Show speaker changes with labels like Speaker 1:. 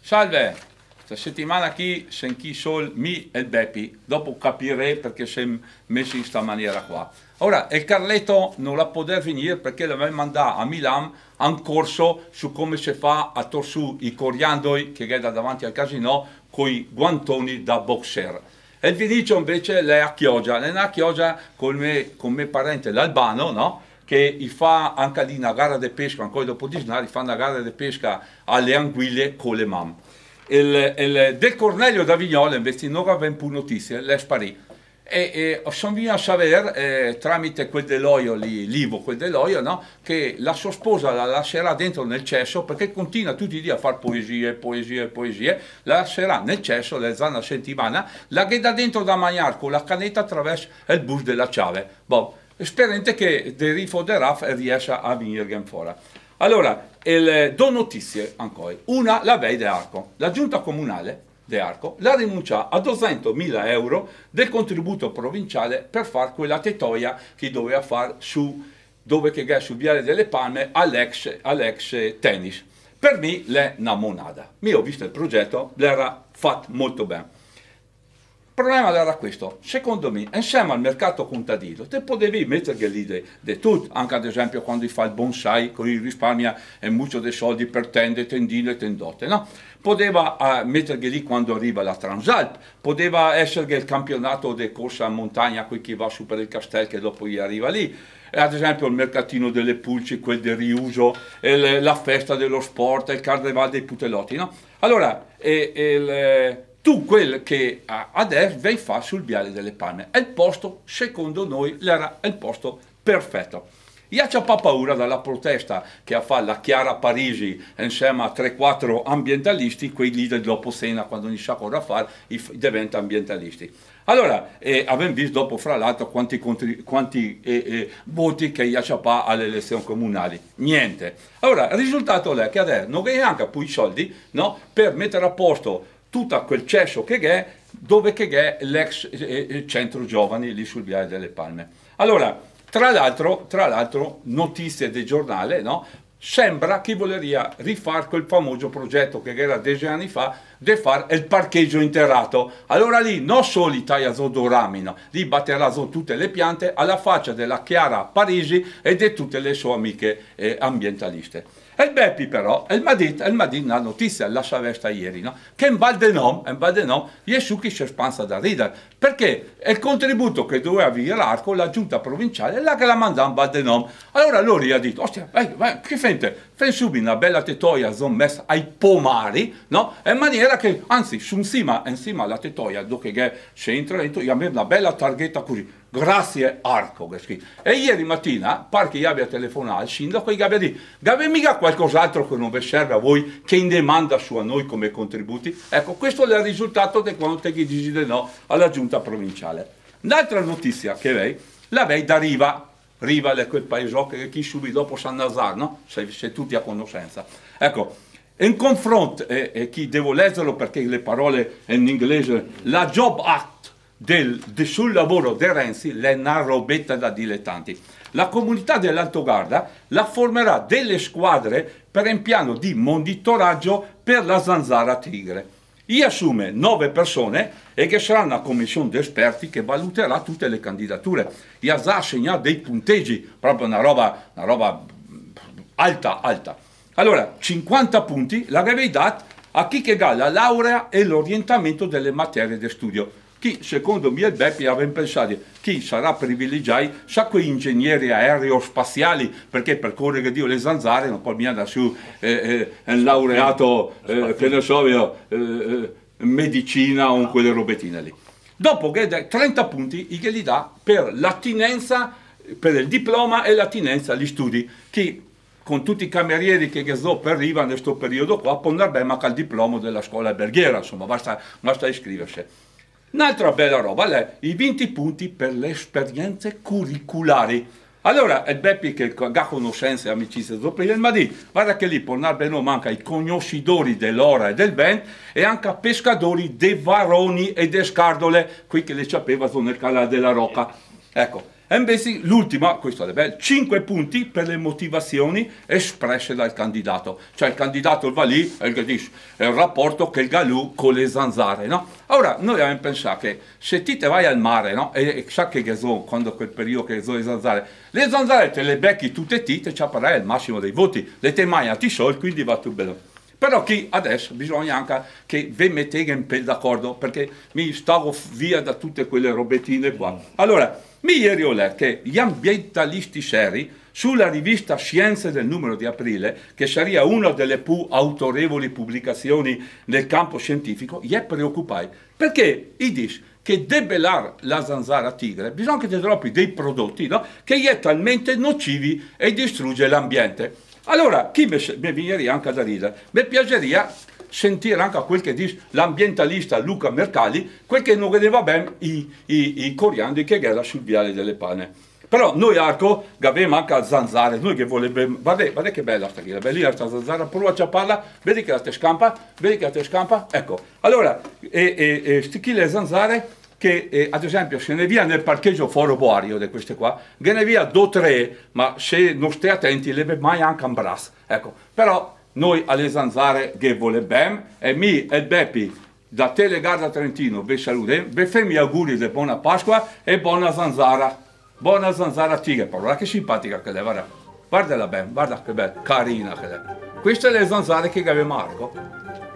Speaker 1: Salve, questa settimana qui senti chi sol mi e il Beppi, dopo capirei perché siamo messi in questa maniera qua. Ora, il Carletto non la poteva venire perché l'aveva mandato a Milano a un corso su come si fa a torsù i coriandoli che è davanti al casino con i guantoni da boxer. E vi dico invece a Chioggia, a Chioggia con me, con me parente l'Albano, no? che fa anche lì una gara di pesca, ancora dopo di Disnari, fa una gara di pesca alle anguille con le mamme. Il, il, del Cornelio da d'Avignone invece non aveva più notizie, le sparì. E, e sono venuto a sapere eh, tramite quel deloio lì, l'Ivo, quel deloio, no? che la sua sposa la lascerà dentro nel cesso perché continua tutti i giorni a fare poesie, poesie, poesie, la lascerà nel cesso, le zanne a settimana, la che dà dentro da mangiare con la canetta attraverso il bus della ciave. Boh, sperente che del rifo del RAF riesca a venire fuori. Allora, due notizie ancora. Una, la vei di Arco. La giunta comunale De Arco la rinuncia a 200.000 euro del contributo provinciale per fare quella tettoia che doveva fare su, dove che è sul Viale delle Palme all'ex, all'ex tennis. Per me l'è una monada. Mi ho visto il progetto, l'era fatto molto bene. Il problema era questo, secondo me, insieme al mercato contadino, te potevi mettere lì de, tutto, anche ad esempio quando fai il bonsai, con il risparmio e mucho dei soldi per tende, tendine, tendotte, no? Poteva eh, mettergli lì quando arriva la Transalp, poteva essergli il campionato di corsa a montagna, quel che va su per il Castel che dopo gli arriva lì, e ad esempio il mercatino delle pulci, quel del riuso, le, la festa dello sport, il carnevale dei putelotti, no? Allora, e, e le, tu quel che adesso vai fa sul viale delle panne. È il posto, secondo noi, era il posto perfetto. Io ho paura dalla protesta che ha fatto la Chiara Parisi insieme a 3-4 ambientalisti, quei leader dopo Sena quando non sa cosa fare, diventa ambientalisti. Allora, eh, abbiamo visto dopo, fra l'altro, quanti, contri, quanti eh, eh, voti che Iaciapà alle elezioni comunali. Niente. Allora, il risultato è che adesso non hai neanche più i soldi no, per mettere a posto tutto quel cesso che è, dove che è l'ex eh, eh, centro giovani lì sul Viale delle Palme. Allora, tra l'altro, tra l'altro notizie del giornale, no? sembra che voleria rifare quel famoso progetto che era dieci anni fa di fare il parcheggio interrato. Allora lì non solo Italia Zodoramina, lì batterà tutte le piante alla faccia della Chiara Parisi e di tutte le sue amiche eh, ambientaliste. E il Beppi però, e il Madrid, e il Madrid, la notizia, lasciava questa ieri, no? che in Val di in Val di Nom, Jesuchi si espansa da ridere, perché il contributo che doveva avere l'arco, la giunta provinciale, è là che la mandava in Val di Allora loro gli ha detto, ostia, vai, vai, che fente, fai subito una bella tettoia, sono messa ai pomari, no? in maniera che, anzi, su in cima, in cima alla tettoia, dove c'entra, io avevo una bella targhetta così, Grazie Arco che scrive. E ieri mattina pare che gli abbia telefonato al sindaco e gli abbia detto Gabe mica qualcos'altro che non vi serve a voi, che in demanda su a noi come contributi. Ecco, questo è il risultato di quanto dici di no alla giunta provinciale. Un'altra notizia che lei, la vei da Riva. Riva è quel paese che chi subito dopo San Nazar, no? Se, se tutti a conoscenza. Ecco, in confronto, e, eh, chi devo leggerlo perché le parole in inglese, la Job Act, del, de, sul lavoro di Renzi è una robetta da dilettanti. La comunità dell'Alto dell'Altogarda la formerà delle squadre per un piano di monitoraggio per la zanzara tigre. I assume nove persone e che sarà una commissione di esperti che valuterà tutte le candidature. I ha assegnato dei punteggi, proprio una roba, una roba mm, alta, alta. Allora, 50 punti l'avrei dato a chi che dà la laurea e l'orientamento delle materie di studio chi secondo me e Beppi avevano pensato chi sarà privilegiato sa quei ingegneri aerospaziali perché per correre Dio le zanzare non può andare su eh, eh, un laureato eh, che ne so io eh, eh, medicina o quelle robetine lì dopo che 30 punti che gli dà per l'attinenza per il diploma e l'attinenza agli studi chi con tutti i camerieri che Ghezzò arriva in questo periodo qua, può andare ponderebbe anche al diploma della scuola alberghiera, insomma, basta, basta iscriversi. Un'altra bella roba, le, i 20 punti per le esperienze curriculari. Allora, è Beppi che ha conoscenze e amicizie del prima, ma di, guarda che lì Polnar Benò manca i conoscitori dell'ora e del ben e anche i pescatori dei varoni e dei scardole, qui che le sapeva sono nel canale della Rocca. Ecco, e invece l'ultima, questo è bello, 5 punti per le motivazioni espresse dal candidato. Cioè il candidato va lì e gli dice è il rapporto che il galù con le zanzare, no? Ora, noi abbiamo pensato che se ti te vai al mare, no? E, e sa che Gesù, quando quel periodo che Gesù le zanzare, le zanzare te le becchi tutte e ti, te ci apparai al massimo dei voti, le te mai a ti sol, quindi va tutto bene però che adesso bisogna anche che ve mettete in po' d'accordo perché mi stavo via da tutte quelle robettine qua. Mm. Allora, mi ieri ho letto che gli ambientalisti seri sulla rivista Scienze del numero di aprile, che sarebbe una delle più autorevoli pubblicazioni nel campo scientifico, gli è preoccupato perché i dis che debellare la zanzara tigre bisogna che ti troppi dei prodotti no? che gli è talmente nocivi e distrugge l'ambiente. Allora, chi mi viene anche da ridere? Mi piacerebbe sentire anche quel che dice l'ambientalista Luca Mercalli, quel che non vedeva bene i, i, i coriandoli che era sul viale delle panne. Però noi arco, avevamo anche zanzare, noi che volevamo, Guardate, guarda che bella sta chila, bella sta zanzara, prova a parla, vedi che la te scampa, vedi che la te scampa, ecco. Allora, e, e, e sti chile zanzare che eh, ad esempio se ne via nel parcheggio Foro buario di queste qua, che ne via o tre, ma se non stai attenti le mai anche un brass. Ecco, però noi alle zanzare che vole bem e mi e Beppi da Telegarda Trentino vi saluto, eh. vi fermi auguri di buona Pasqua e buona zanzara, buona zanzara a tigre, guarda che simpatica che è, guarda, guardala bene, guarda che bella, carina che è. Queste le zanzare che aveva Marco.